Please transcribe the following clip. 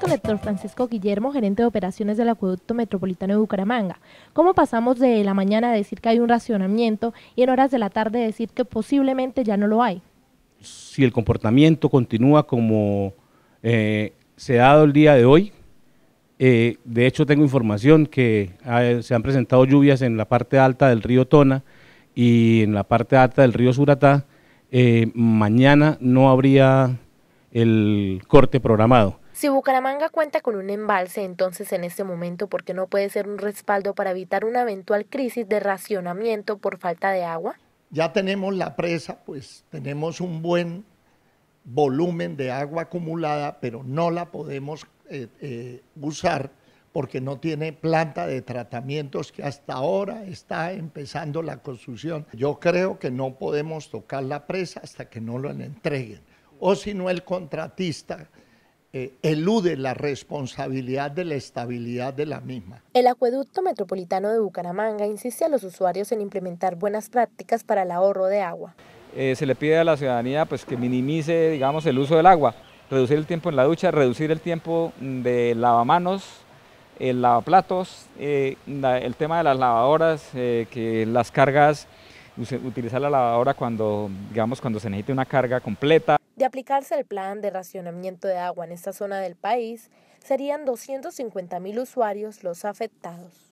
Con el doctor Francisco Guillermo, gerente de operaciones del Acueducto Metropolitano de Bucaramanga. ¿Cómo pasamos de la mañana a decir que hay un racionamiento y en horas de la tarde decir que posiblemente ya no lo hay? Si el comportamiento continúa como eh, se ha dado el día de hoy, eh, de hecho tengo información que se han presentado lluvias en la parte alta del río Tona y en la parte alta del río Suratá, eh, mañana no habría el corte programado. Si Bucaramanga cuenta con un embalse, entonces en este momento, ¿por qué no puede ser un respaldo para evitar una eventual crisis de racionamiento por falta de agua? Ya tenemos la presa, pues tenemos un buen volumen de agua acumulada, pero no la podemos eh, eh, usar porque no tiene planta de tratamientos que hasta ahora está empezando la construcción. Yo creo que no podemos tocar la presa hasta que no lo entreguen. O si no, el contratista eh, elude la responsabilidad de la estabilidad de la misma. El Acueducto Metropolitano de Bucaramanga insiste a los usuarios en implementar buenas prácticas para el ahorro de agua. Eh, se le pide a la ciudadanía pues, que minimice digamos, el uso del agua, reducir el tiempo en la ducha, reducir el tiempo de lavamanos, el eh, lavaplatos, el tema de las lavadoras, que las cargas, utilizar la lavadora cuando, digamos, cuando se necesite una carga completa. De aplicarse el plan de racionamiento de agua en esta zona del país, serían 250.000 usuarios los afectados.